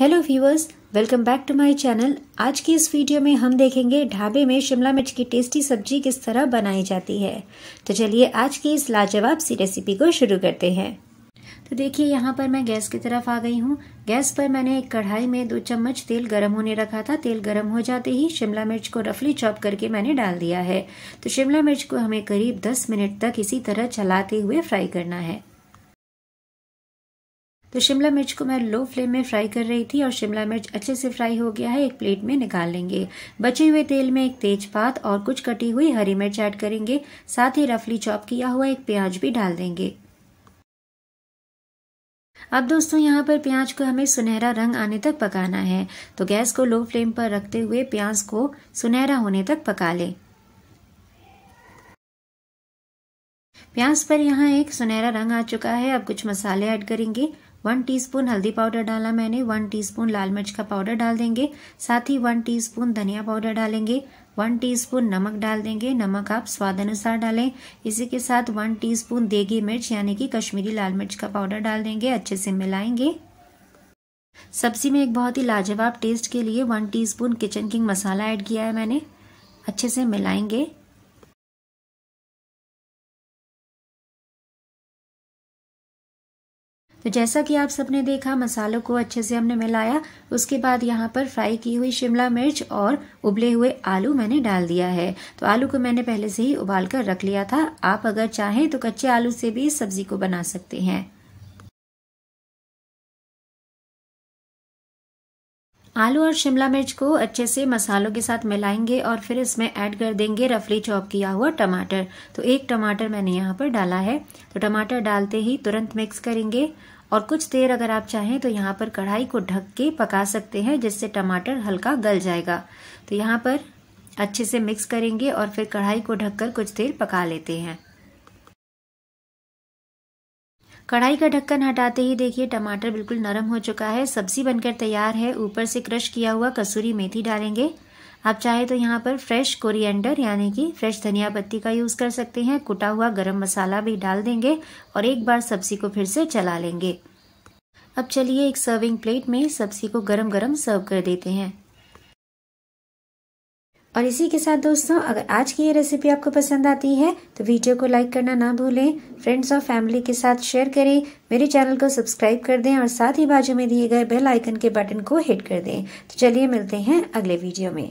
hello viewers welcome back to my channel आज की इस वीडियो में हम देखेंगे ढाबे में शिमला मिर्च की टेस्टी सब्जी किस तरह बनाई जाती है तो चलिए आज की इस लाजवाब सी रेसिपी को शुरू करते हैं तो देखिए यहाँ पर मैं गैस की तरफ आ गई हूँ गैस पर मैंने एक कढ़ाई में दो चम्मच तेल गर्म होने रखा था तेल गर्म हो जाते ही शिमला मिर्च को रफली चॉप करके मैंने डाल दिया है तो शिमला मिर्च को हमें करीब 10 मिनट तक इसी तरह चलाते हुए फ्राई करना है तो शिमला मिर्च को मैं लो फ्लेम में फ्राई कर रही थी और शिमला मिर्च अच्छे से फ्राई हो गया है एक प्लेट में निकाल लेंगे बचे हुए तेल में एक तेजपात और कुछ कटी हुई हरी मिर्च ऐड करेंगे साथ ही रफली चॉप किया हुआ एक प्याज भी डाल देंगे अब दोस्तों यहाँ पर प्याज को हमें सुनहरा रंग आने तक पकाना है तो गैस को लो फ्लेम पर रखते हुए प्याज को सुनहरा होने तक पका लें प्याज पर यहाँ एक सुनहरा रंग आ चुका है अब कुछ मसाले ऐड करेंगे वन टीस्पून हल्दी पाउडर डाला मैंने वन टीस्पून लाल मिर्च का पाउडर डाल देंगे साथ ही वन टीस्पून धनिया पाउडर डालेंगे वन टीस्पून नमक डाल देंगे नमक आप स्वाद अनुसार डालें इसी के साथ वन टीस्पून देगी मिर्च यानी कि कश्मीरी लाल मिर्च का पाउडर डाल देंगे अच्छे से मिलाएंगे सब्जी में एक बहुत ही लाजवाब टेस्ट के लिए one T Kitchen King masala add किया है मैंने अच्छे से मिलाएंगे तो जैसा कि आप सबने देखा मसालों को अच्छे से हमने मिलाया उसके बाद यहाँ पर फ्राई की हुई शिमला मिर्च और उबले हुए आलू मैंने डाल दिया है तो आलू को मैंने पहले से ही उबाल कर रख लिया था आप अगर चाहें तो कच्चे आलू से भी इस सब्जी को बना सकते हैं आलू और शिमला मिर्च को अच्छे से मसालों के साथ मिलाएंगे और फिर इसमें ऐड कर देंगे रफली चॉप किया हुआ टमाटर तो एक टमाटर मैंने यहाँ पर डाला है तो टमाटर डालते ही तुरंत मिक्स करेंगे और कुछ देर अगर आप चाहें तो यहाँ पर कढ़ाई को ढक के पका सकते हैं जिससे टमाटर हल्का गल जाएगा तो यहाँ पर अच्छे से मिक्स करेंगे और फिर कढ़ाई को ढककर कुछ देर पका लेते हैं कढ़ाई का ढक्कन हटाते ही देखिए टमाटर बिल्कुल नरम हो चुका है सब्जी बनकर तैयार है ऊपर से क्रश किया हुआ कसूरी मेथी डालेंगे आप चाहे तो यहाँ पर फ्रेश कोरिएंडर यानी कि फ्रेश धनिया पत्ती का यूज़ कर सकते हैं कुटा हुआ गरम मसाला भी डाल देंगे और एक बार सब्जी को फिर से चला लेंगे अब चलिए एक सर्विंग प्लेट में सब्जी को गरम गरम सर्व कर देते हैं और इसी के साथ दोस्तों अगर आज की ये रेसिपी आपको पसंद आती है तो वीडियो को लाइक करना ना भूलें फ्रेंड्स और फैमिली के साथ शेयर करें मेरे चैनल को सब्सक्राइब कर दें और साथ ही बाजू में दिए गए बेल आइकन के बटन को हिट कर दें तो चलिए मिलते हैं अगले वीडियो में